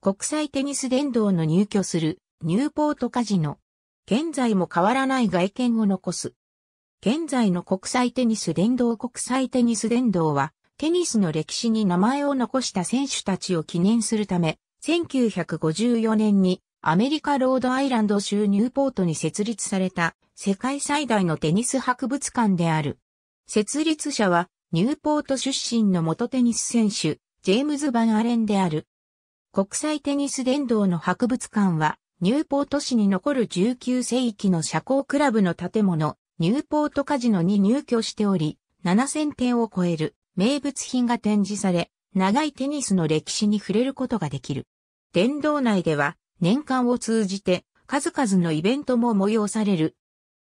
国際テニス殿堂の入居するニューポートカジノ。現在も変わらない外見を残す。現在の国際テニス殿堂国際テニス殿堂は、テニスの歴史に名前を残した選手たちを記念するため、1954年にアメリカロードアイランド州ニューポートに設立された世界最大のテニス博物館である。設立者はニューポート出身の元テニス選手、ジェームズ・バン・アレンである。国際テニス殿堂の博物館は、ニューポート市に残る19世紀の社交クラブの建物、ニューポートカジノに入居しており、7000点を超える名物品が展示され、長いテニスの歴史に触れることができる。殿堂内では、年間を通じて、数々のイベントも催される。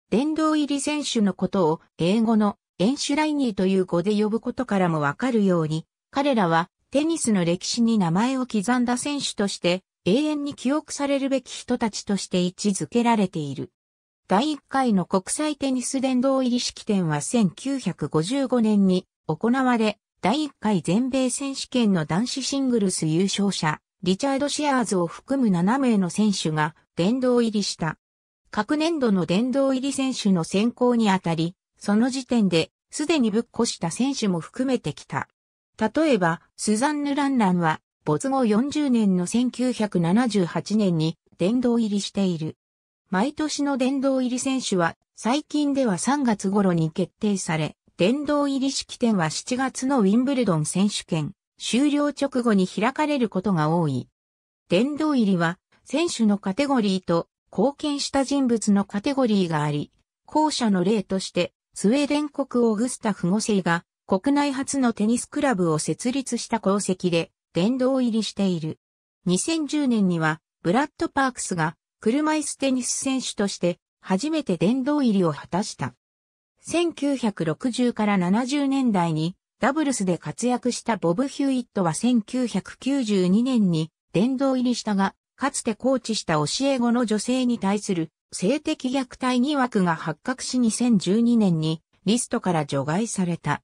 殿堂入り選手のことを、英語のエンシュライニーという語で呼ぶことからもわかるように、彼らはテニスの歴史に名前を刻んだ選手として、永遠に記憶されるべき人たちとして位置づけられている。第1回の国際テニス殿堂入り式典は1955年に行われ、第1回全米選手権の男子シングルス優勝者、リチャード・シアーズを含む7名の選手が殿堂入りした。各年度の殿堂入り選手の選考にあたり、その時点で、すでにぶっ越した選手も含めてきた。例えば、スザンヌ・ランランは、没後40年の1978年に殿堂入りしている。毎年の殿堂入り選手は、最近では3月頃に決定され、殿堂入り式典は7月のウィンブルドン選手権終了直後に開かれることが多い。殿堂入りは、選手のカテゴリーと貢献した人物のカテゴリーがあり、後者の例として、スウェーデン国オグスタフ5世が国内初のテニスクラブを設立した功績で殿堂入りしている。2010年にはブラッド・パークスが車椅子テニス選手として初めて殿堂入りを果たした。1960から70年代にダブルスで活躍したボブ・ヒューイットは1992年に殿堂入りしたが、かつてコーチした教え子の女性に対する性的虐待疑惑が発覚し2012年にリストから除外された。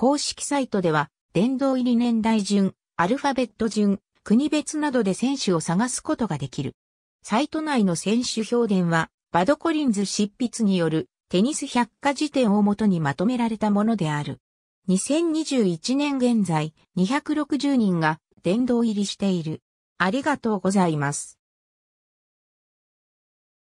公式サイトでは、殿堂入り年代順、アルファベット順、国別などで選手を探すことができる。サイト内の選手評伝は、バドコリンズ執筆によるテニス百科事典をもとにまとめられたものである。2021年現在、260人が殿堂入りしている。ありがとうございます。